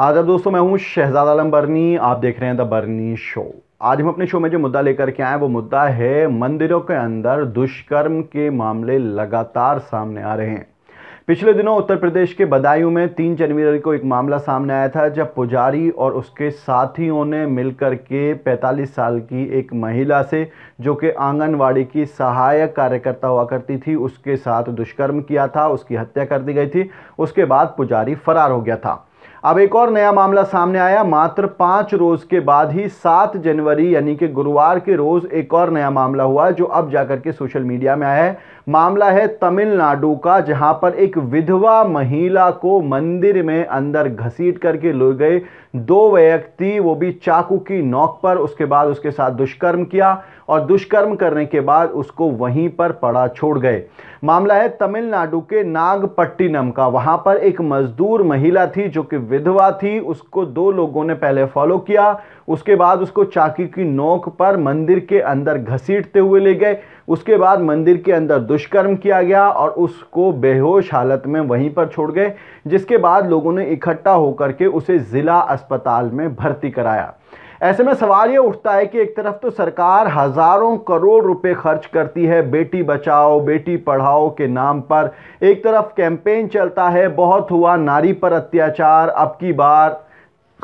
आज अब दोस्तों मैं हूं शहजाद आलम बर्नी आप देख रहे हैं द बर्नी शो आज हम अपने शो में जो मुद्दा लेकर के आए वो मुद्दा है मंदिरों के अंदर दुष्कर्म के मामले लगातार सामने आ रहे हैं पिछले दिनों उत्तर प्रदेश के बदायूं में तीन जनवरी को एक मामला सामने आया था जब पुजारी और उसके साथियों ने मिलकर के 45 साल की एक महिला से जो कि आंगनवाड़ी की सहायक कार्यकर्ता हुआ करती थी उसके साथ दुष्कर्म किया था उसकी हत्या कर दी गई थी उसके बाद पुजारी फरार हो गया था अब एक और नया मामला सामने आया मात्र पाँच रोज के बाद ही सात जनवरी यानी कि गुरुवार के रोज एक और नया मामला हुआ जो अब जाकर के सोशल मीडिया में आया है मामला है तमिलनाडु का जहां पर एक विधवा महिला को मंदिर में अंदर घसीट करके ले गए दो व्यक्ति वो भी चाकू की नोक पर उसके बाद उसके साथ दुष्कर्म किया और दुष्कर्म करने के बाद उसको वहीं पर पड़ा छोड़ गए मामला है तमिलनाडु के नागपट्टिनम का वहां पर एक मजदूर महिला थी जो कि विधवा थी उसको दो लोगों ने पहले फॉलो किया उसके बाद उसको चाकी की नोक पर मंदिर के अंदर घसीटते हुए ले गए उसके बाद मंदिर के अंदर दुष्कर्म किया गया और उसको बेहोश हालत में वहीं पर छोड़ गए जिसके बाद लोगों ने इकट्ठा होकर के उसे ज़िला अस्पताल में भर्ती कराया ऐसे में सवाल ये उठता है कि एक तरफ तो सरकार हज़ारों करोड़ रुपए खर्च करती है बेटी बचाओ बेटी पढ़ाओ के नाम पर एक तरफ कैंपेन चलता है बहुत हुआ नारी पर अत्याचार अब की बार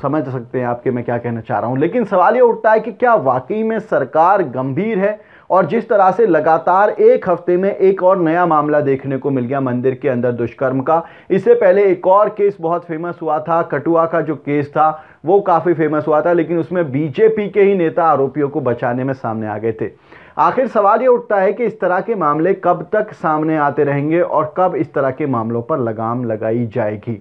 समझ सकते हैं आपके मैं क्या कहना चाह रहा हूँ लेकिन सवाल ये उठता है कि क्या वाकई में सरकार गंभीर है और जिस तरह से लगातार एक हफ्ते में एक और नया मामला देखने को मिल गया मंदिर के अंदर दुष्कर्म का इससे पहले एक और केस बहुत फेमस हुआ था कटुआ का जो केस था वो काफ़ी फेमस हुआ था लेकिन उसमें बीजेपी के ही नेता आरोपियों को बचाने में सामने आ गए थे आखिर सवाल ये उठता है कि इस तरह के मामले कब तक सामने आते रहेंगे और कब इस तरह के मामलों पर लगाम लगाई जाएगी